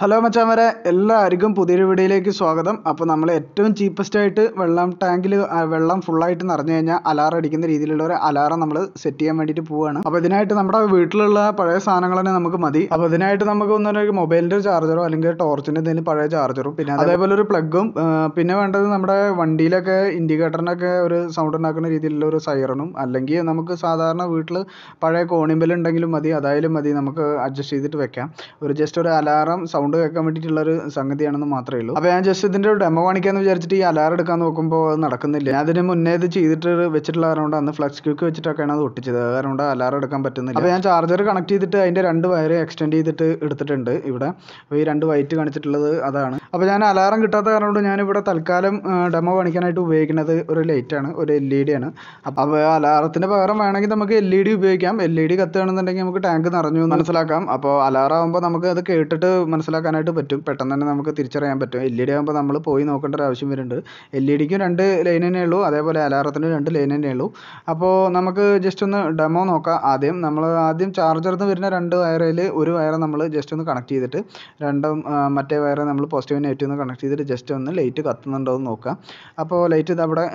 hello മച്ചാമരെ എല്ലാവർക്കും പുതിയൊരു വീഡിയോയിലേക്ക് സ്വാഗതം അപ്പോൾ നമ്മൾ ഏറ്റവും ചീപ്പസ്റ്റ് ആയിട്ട് വെള്ളം ടാങ്കിൽ വെള്ളം ഫുള്ളായിട്ട് നിറഞ്ഞു കഴിഞ്ഞാൽ അലാറം അടിക്കുന്ന രീതിയിലുള്ള ഒരു അലാറം നമ്മൾ സെറ്റ് ചെയ്യാൻ വേണ്ടിയിട്ട് പോവുകയാണ് അപ്പോൾ ഇതിനായിട്ട് നമ്മുടെ വീട്ടിലുള്ള പഴയ സാധനങ്ങൾ തന്നെ നമുക്ക് മതി അപ്പോൾ ഇതിനായിട്ട് നമുക്ക് ഒന്നൊരു മൊബൈലിൻ്റെ ചാർജറോ അല്ലെങ്കിൽ ടോർച്ചിൻ്റെ എന്തെങ്കിലും പഴയ ചാർജറും പിന്നെ അതേപോലെ ഒരു പ്ലഗും പിന്നെ വേണ്ടത് നമ്മുടെ വണ്ടിയിലൊക്കെ ഇൻഡിക്കേറ്ററിനൊക്കെ ഒരു സൗണ്ട് ഉണ്ടാക്കുന്ന രീതിയിലുള്ള ഒരു സൈറണും അല്ലെങ്കിൽ നമുക്ക് സാധാരണ വീട്ടിൽ പഴയ കോണിമ്പൽ ഉണ്ടെങ്കിലും മതി അതായാലും മതി നമുക്ക് അഡ്ജസ്റ്റ് ചെയ്തിട്ട് വെക്കാം ഒരു ജസ്റ്റ് ഒരു അലാറം സൗണ്ട് സൗണ്ട് കേൾക്കാൻ വേണ്ടിയിട്ടുള്ള ഒരു സംഗതിയാണെന്ന് മാത്രമേ ഉള്ളൂ അപ്പോൾ ഞാൻ ജസ്റ്റ് ഇതിൻ്റെ ഒരു ഡെമോ കാണിക്കാമെന്ന് വിചാരിച്ചിട്ട് ഈ അലാറം എടുക്കാൻ നോക്കുമ്പോൾ അത് നടക്കുന്നില്ല ഞാൻ അതിന് മുന്നേ ഇത് ചെയ്തിട്ട് വെച്ചിട്ടുള്ള കാരണം അന്ന് ഫ്ലക്സ് ക്യൂക്ക് വെച്ചിട്ടൊക്കെയാണ് അത് ഒട്ടിച്ചത് കാരണം അലാറം എടുക്കാൻ പറ്റുന്നില്ല അപ്പോൾ ഞാൻ ചാർജർ കണക്ട് ചെയ്തിട്ട് അതിൻ്റെ രണ്ട് വയർ എക്സ്റ്റെൻഡ് ചെയ്തിട്ട് എടുത്തിട്ടുണ്ട് ഇവിടെ അപ്പോൾ ഈ രണ്ട് വൈറ്റ് കാണിച്ചിട്ടുള്ളത് അതാണ് അപ്പോൾ ഞാൻ അലാറം കിട്ടാത്ത കാരണം കൊണ്ട് ഞാനിവിടെ തൽക്കാലം ഡെമോ കാണിക്കാനായിട്ട് ഉപയോഗിക്കുന്നത് ഒരു ലൈറ്റാണ് ഒരു എൽ ഇ ഡി ആണ് അപ്പോൾ അലാറത്തിൻ്റെ പകരം വേണമെങ്കിൽ നമുക്ക് എൽ ഇ ഡി ഉപയോഗിക്കാം എൽ ഇ ഡി കത്തുകയാണെന്നുണ്ടെങ്കിൽ നമുക്ക് ടാങ്ക് നിറഞ്ഞു മനസ്സിലാക്കാം അപ്പോൾ അലാറാകുമ്പോൾ നമുക്ക് അത് കേട്ടിട്ട് മനസ്സിലാക്കാം മനസ്സിലാക്കാനായിട്ട് പറ്റും പെട്ടെന്ന് തന്നെ നമുക്ക് തിരിച്ചറിയാൻ പറ്റും എൽ ഇ e ഡി ആകുമ്പോൾ നമ്മൾ പോയി നോക്കേണ്ട ഒരു ആവശ്യം വരുന്നുണ്ട് എൽ ഇ e ഡിക്കും രണ്ട് ലൈൻ തന്നെ ഉള്ളൂ അതേപോലെ അലാറത്തിനും രണ്ട് ലൈൻ തന്നെ ഉള്ളൂ അപ്പോൾ നമുക്ക് ജസ്റ്റ് ഒന്ന് ഡെമോ നോക്കാം ആദ്യം നമ്മൾ ആദ്യം ചാർജർ എന്ന് വരുന്ന രണ്ട് വയറിൽ ഒരു വയർ നമ്മൾ ജസ്റ്റ് ഒന്ന് കണക്ട് ചെയ്തിട്ട് രണ്ടും മറ്റേ വയർ നമ്മൾ പോസിറ്റീവ് നെഗറ്റീവ് ഒന്ന് കണക്ട് ചെയ്തിട്ട് ജസ്റ്റ് ഒന്ന് ലൈറ്റ് കത്തുന്നുണ്ടോ എന്ന് നോക്കാം അപ്പോൾ ലൈറ്റ് ഇത് അവിടെ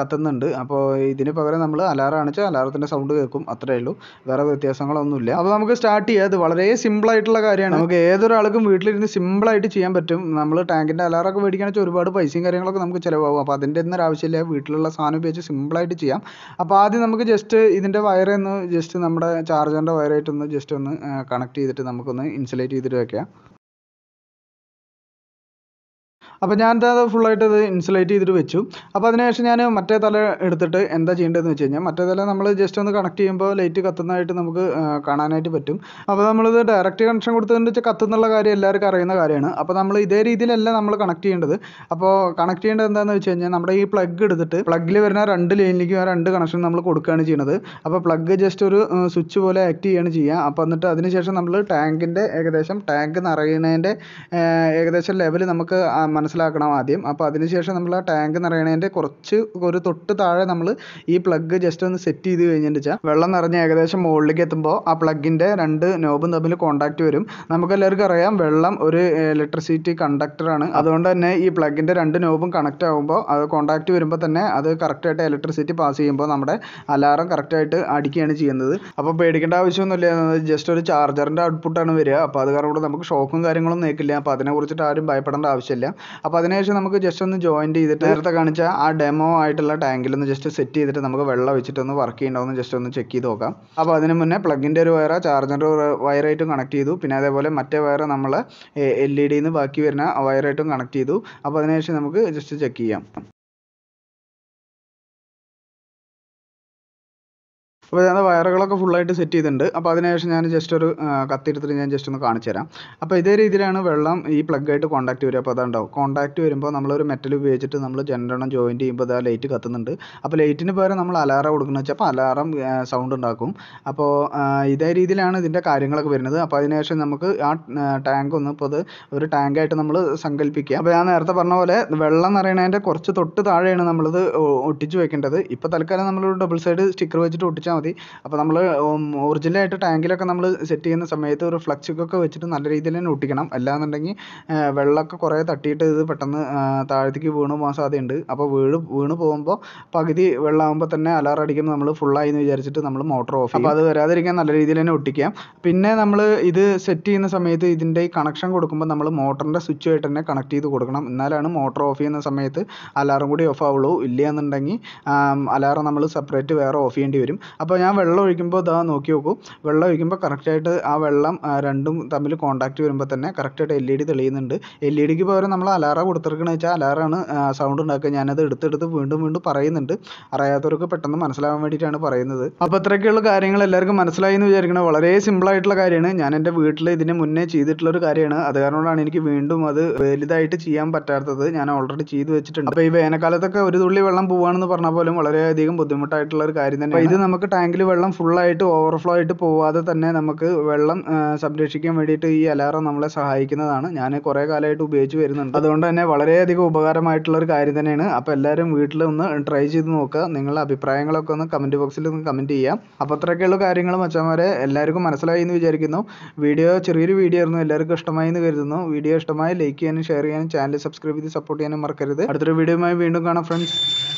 കത്തുന്നുണ്ട് അപ്പോൾ ഇതിന് പകരം നമ്മൾ അലാറം അണിച്ചാൽ അലാറത്തിൻ്റെ സൗണ്ട് കേൾക്കും അത്രയേ ഉള്ളൂ വേറെ വ്യത്യാസങ്ങളൊന്നുമില്ല അപ്പോൾ നമുക്ക് സ്റ്റാർട്ട് ചെയ്യാം അത് വളരെ സിമ്പിളായിട്ടുള്ള കാര്യമാണ് നമുക്ക് ഏതൊരാൾക്കും വീട്ടിലിരുന്ന് സിമ്പിളായിട്ട് ചെയ്യാൻ പറ്റും നമ്മൾ ടാങ്കിൻ്റെ അലാറൊക്കെ മേടിക്കുകയാണെന്ന് വെച്ചാൽ ഒരുപാട് പൈസയും കാര്യങ്ങളൊക്കെ നമുക്ക് ചിലവാകും അപ്പോൾ അതിൻ്റെ ഒന്നും ആവശ്യമില്ല വീട്ടിലുള്ള സാധനം ഉപയോഗിച്ച് സിമ്പിളായിട്ട് ചെയ്യാം അപ്പോൾ ആദ്യം നമുക്ക് ജസ്റ്റ് ഇതിൻ്റെ വയറൊന്ന് ജസ്റ്റ് നമ്മുടെ ചാർജറിൻ്റെ വയറായിട്ടൊന്ന് ജസ്റ്റ് ഒന്ന് കണക്ട് ചെയ്തിട്ട് നമുക്കൊന്ന് ഇൻസുലേറ്റ് ചെയ്തിട്ട് വയ്ക്കാം അപ്പോൾ എന്താ അത് ഫുള്ളായിട്ട് അത് ഇൻസുലേറ്റ് ചെയ്തിട്ട് വെച്ചു അപ്പോൾ അതിനുശേഷം ഞാൻ മറ്റേ തല എടുത്തിട്ട് എന്താ ചെയ്യേണ്ടതെന്ന് വെച്ച് കഴിഞ്ഞാൽ മറ്റേ തല നമ്മൾ ജസ്റ്റ് ഒന്ന് കണക്ട് ചെയ്യുമ്പോൾ ലൈറ്റ് കത്തുന്നതായിട്ട് നമുക്ക് കാണാനായിട്ട് പറ്റും അപ്പോൾ ഇത് ഡയറക്റ്റ് കണക്ഷൻ കൊടുത്തതെന്ന് വെച്ചാൽ കത്തുന്നുള്ള കാര്യം എല്ലാവർക്കും അറിയുന്ന കാര്യമാണ് അപ്പോൾ നമ്മൾ ഇതേ രീതിയിലല്ല നമ്മൾ കണക്ട് ചെയ്യേണ്ടത് അപ്പോൾ കണക്ട് ചെയ്യേണ്ടത് എന്താണെന്ന് വെച്ച് കഴിഞ്ഞാൽ നമ്മുടെ ഈ പ്ലഗ് എടുത്തിട്ട് പ്ലഗ്ഗിൽ വരുന്ന രണ്ട് ലൈനിലേക്കും ആ രണ്ട് കണക്ഷൻ നമ്മൾ കൊടുക്കുകയാണ് ചെയ്യുന്നത് അപ്പോൾ പ്ലഗ് ജസ്റ്റ് ഒരു സ്വിച്ച് പോലെ ആക്ട് ചെയ്യുകയാണ് ചെയ്യുക അപ്പോൾ എന്നിട്ട് അതിനുശേഷം നമ്മൾ ടാങ്കിൻ്റെ ഏകദേശം ടാങ്ക് നിറയുന്നതിൻ്റെ ഏകദേശം ലെവൽ നമുക്ക് മനസ്സിലാക്കണം ആദ്യം അപ്പോൾ അതിനുശേഷം നമ്മൾ ആ ടാങ്ക് നിറയണതിൻ്റെ കുറച്ച് ഒരു തൊട്ട് താഴെ നമ്മൾ ഈ പ്ലഗ് ജസ്റ്റ് ഒന്ന് സെറ്റ് ചെയ്ത് കഴിഞ്ഞിട്ട് വെച്ചാൽ വെള്ളം നിറഞ്ഞ് ഏകദേശം മുകളിലേക്ക് എത്തുമ്പോൾ ആ പ്ലഗിൻ്റെ രണ്ട് നോബും തമ്മിൽ കോണ്ടാക്ട് വരും നമുക്ക് എല്ലാവർക്കും അറിയാം വെള്ളം ഒരു ഇലക്ട്രിസിറ്റി കണ്ടക്ടറാണ് അതുകൊണ്ട് തന്നെ ഈ പ്ലഗിൻ്റെ രണ്ട് നോബും കണക്റ്റ് ആകുമ്പോൾ അത് കോണ്ടാക്ട് വരുമ്പോൾ തന്നെ അത് കറക്റ്റായിട്ട് ഇലക്ട്രിസിറ്റി പാസ് ചെയ്യുമ്പോൾ നമ്മുടെ അലാറം കറക്റ്റായിട്ട് അടിക്കുകയാണ് ചെയ്യുന്നത് അപ്പോൾ പേടിക്കേണ്ട ആവശ്യമൊന്നുമില്ല ജസ്റ്റ് ഒരു ചാർജറിൻ്റെ ഔട്ട്പുട്ടാണ് വരിക അപ്പോൾ അത് കാരണം നമുക്ക് ഷോക്കും കാര്യങ്ങളൊന്നും ഏൽക്കില്ല അപ്പോൾ അതിനെക്കുറിച്ചിട്ട് ആരും ഭയപ്പെടേണ്ട ആവശ്യമില്ല അപ്പോൾ അതിനുശേഷം നമുക്ക് ജസ്റ്റ് ഒന്ന് ജോയിൻ ചെയ്തിട്ട് നേരത്തെ കാണിച്ച ആ ഡെമോ ആയിട്ടുള്ള ഒന്ന് ജസ്റ്റ് സെറ്റ് ചെയ്തിട്ട് നമുക്ക് വെള്ളം വെച്ചിട്ടൊന്ന് വർക്ക് ചെയ്യണമെന്ന് ജസ്റ്റ് ഒന്ന് ചെക്ക് ചെയ്ത് നോക്കാം അപ്പോൾ അതിന് മുന്നേ പ്ലഗിൻ്റെ ഒരു വയറ ചാർജറിൻ്റെ വയറായിട്ടും കണക്ട് ചെയ്തു പിന്നെ അതേപോലെ മറ്റേ വയറ് നമ്മൾ എൽ ഇ ഡിന്ന് e ബാക്കി വരുന്ന വയറായിട്ടും കണക്ട് ചെയ്തു അപ്പോൾ അതിനുശേഷം നമുക്ക് ജസ്റ്റ് ചെക്ക് ചെയ്യാം അപ്പോൾ ഞാൻ വയറുകളൊക്കെ ഫുള്ളായിട്ട് സെറ്റ് ചെയ്തിട്ടുണ്ട് അപ്പോൾ അതിനുശേഷം ഞാൻ ജസ്റ്റ് ഒരു കത്തി എടുത്തിട്ട് ഞാൻ ജസ്റ്റ് ഒന്ന് കാണിച്ചു തരാം അപ്പോൾ ഇതേ രീതിയിലാണ് വെള്ളം ഈ പ്ലഗ്ഗായിട്ട് കോണ്ടാക്ട് വരിക അപ്പോൾ അതുണ്ടാവും കോൺടാക്റ്റ് വരുമ്പോൾ നമ്മളൊരു മെറ്റൽ ഉപയോഗിച്ചിട്ട് നമ്മൾ ജനറണം ജോയിൻറ്റ് ചെയ്യുമ്പോൾ ആ ലൈറ്റ് കത്തുന്നുണ്ട് അപ്പോൾ ലൈറ്റിന് പകരം നമ്മൾ അലാറം കൊടുക്കുന്ന വെച്ചാൽ അപ്പോൾ അലാറം സൗണ്ട് ഉണ്ടാക്കും അപ്പോൾ ഇതേ രീതിയിലാണ് ഇതിൻ്റെ കാര്യങ്ങളൊക്കെ വരുന്നത് അപ്പോൾ അതിനുശേഷം നമുക്ക് ആ ടാങ്ക് ഒന്ന് ഇപ്പോൾ അത് ഒരു ടാങ്കായിട്ട് നമ്മൾ സങ്കല്പിക്കുക അപ്പോൾ ഞാൻ നേരത്തെ പറഞ്ഞ പോലെ വെള്ളം പറയുന്നതിൻ്റെ കുറച്ച് തൊട്ട് താഴെയാണ് നമ്മളിത് ഒട്ടിച്ച് വെക്കേണ്ടത് ഇപ്പോൾ തൽക്കാലം നമ്മളൊരു ഡബിൾ സൈഡ് സ്റ്റിക്കർ വെച്ചിട്ട് ഒട്ടിച്ചാൽ ചെയ്താൽ മതി അപ്പോൾ നമ്മൾ ഒറിജിനലായിട്ട് ടാങ്കിലൊക്കെ നമ്മൾ സെറ്റ് ചെയ്യുന്ന സമയത്ത് ഒരു ഫ്ലക്സിക്കൊക്കെ വെച്ചിട്ട് നല്ല രീതിയിൽ തന്നെ ഒട്ടിക്കണം അല്ലാന്നുണ്ടെങ്കിൽ വെള്ളമൊക്കെ കുറേ തട്ടിയിട്ട് ഇത് പെട്ടെന്ന് താഴത്തേക്ക് വീണ് പോകാൻ സാധ്യതയുണ്ട് അപ്പോൾ വീണ് വീണ് പോകുമ്പോൾ പകുതി വെള്ളമാകുമ്പോൾ തന്നെ അലാറം അടിക്കുമ്പോൾ നമ്മൾ ഫുള്ളായി എന്ന് വിചാരിച്ചിട്ട് നമ്മൾ മോട്ടർ ഓഫ് അപ്പോൾ അത് വരാതിരിക്കാൻ നല്ല രീതിയിൽ തന്നെ ഒട്ടിക്കാം പിന്നെ നമ്മൾ ഇത് സെറ്റ് ചെയ്യുന്ന സമയത്ത് ഇതിൻ്റെ ഈ കണക്ഷൻ കൊടുക്കുമ്പോൾ നമ്മൾ മോട്ടറിൻ്റെ ആയിട്ട് തന്നെ കണക്ട് ചെയ്ത് കൊടുക്കണം എന്നാലാണ് മോട്ടർ ഓഫ് ചെയ്യുന്ന സമയത്ത് അലാറം കൂടി ഓഫ് ആവുള്ളൂ ഇല്ല എന്നുണ്ടെങ്കിൽ അലാറം നമ്മൾ സെപ്പറേറ്റ് വേറെ ഓഫ് ചെയ്യേണ്ടി വരും അപ്പോൾ ഞാൻ വെള്ളം ഒഴിക്കുമ്പോൾ ദാ നോക്കി നോക്കൂ വെള്ളം ഒഴിക്കുമ്പോൾ കറക്റ്റായിട്ട് ആ വെള്ളം രണ്ടും തമ്മിൽ കോണ്ടാക്ട് വരുമ്പോൾ തന്നെ കറക്റ്റായിട്ട് എൽ ഇ ഡി തെളിയുന്നുണ്ട് എൽ ഇ e ഡിക്ക് പകരം നമ്മൾ അലാറ കൊടുത്തിരിക്കണ വെച്ചാൽ അലാറാണ് സൗണ്ട് ഉണ്ടാക്കുക ഞാനത് എടുത്തെടുത്ത് വീണ്ടും വീണ്ടും പറയുന്നുണ്ട് അറിയാത്തവർക്ക് പെട്ടെന്ന് മനസ്സിലാവാൻ വേണ്ടിയിട്ടാണ് പറയുന്നത് അപ്പോൾ ഇത്രയൊക്കെയുള്ള കാര്യങ്ങൾ എല്ലാവർക്കും മനസ്സിലായി എന്ന് വിചാരിക്കണം വളരെ സിമ്പിളായിട്ടുള്ള കാര്യമാണ് ഞാൻ എൻ്റെ വീട്ടിൽ ഇതിന് മുന്നേ ചെയ്തിട്ടുള്ളൊരു കാര്യമാണ് അത് കാരണമാണ് എനിക്ക് വീണ്ടും അത് വലുതായിട്ട് ചെയ്യാൻ പറ്റാത്തത് ഞാൻ ഓൾറെഡി ചെയ്തു വെച്ചിട്ടുണ്ട് അപ്പോൾ ഈ വേനൽക്കാലത്തൊക്കെ ഒരു തുള്ളി വെള്ളം പോവാണെന്ന് പറഞ്ഞാൽ പോലും വളരെയധികം ബുദ്ധിമുട്ടായിട്ടുള്ള ഒരു കാര്യം തന്നെ ഇത് നമുക്ക് ടാങ്കിൽ വെള്ളം ഫുള്ളായിട്ട് ഓവർഫ്ലോ ആയിട്ട് പോവാതെ തന്നെ നമുക്ക് വെള്ളം സംരക്ഷിക്കാൻ വേണ്ടിയിട്ട് ഈ അലാറം നമ്മളെ സഹായിക്കുന്നതാണ് ഞാൻ കുറേ കാലമായിട്ട് ഉപയോഗിച്ച് വരുന്നുണ്ട് അതുകൊണ്ട് തന്നെ വളരെയധികം ഉപകാരമായിട്ടുള്ള ഒരു കാര്യം തന്നെയാണ് അപ്പോൾ എല്ലാവരും വീട്ടിൽ ഒന്ന് ട്രൈ ചെയ്ത് നോക്കുക നിങ്ങളുടെ അഭിപ്രായങ്ങളൊക്കെ ഒന്ന് കമൻറ്റ് ബോക്സിൽ ഒന്ന് കമൻറ്റ് ചെയ്യാം അപ്പോൾ അത്രയൊക്കെയുള്ള കാര്യങ്ങൾ മച്ചന്മാരെ എല്ലാവർക്കും മനസ്സിലായി എന്ന് വിചാരിക്കുന്നു വീഡിയോ ചെറിയൊരു വീഡിയോ ആയിരുന്നു എല്ലാവർക്കും ഇഷ്ടമായി എന്ന് കരുതുന്നു വീഡിയോ ഇഷ്ടമായി ലൈക്ക് ചെയ്യാനും ഷെയർ ചെയ്യാനും ചാനൽ സബ്സ്ക്രൈബ് ചെയ്ത് സപ്പോർട്ട് ചെയ്യാനും മറക്കരുത് അടുത്തൊരു വീഡിയോയുമായി വീണ്ടും കാണാം ഫ്രണ്ട്സ്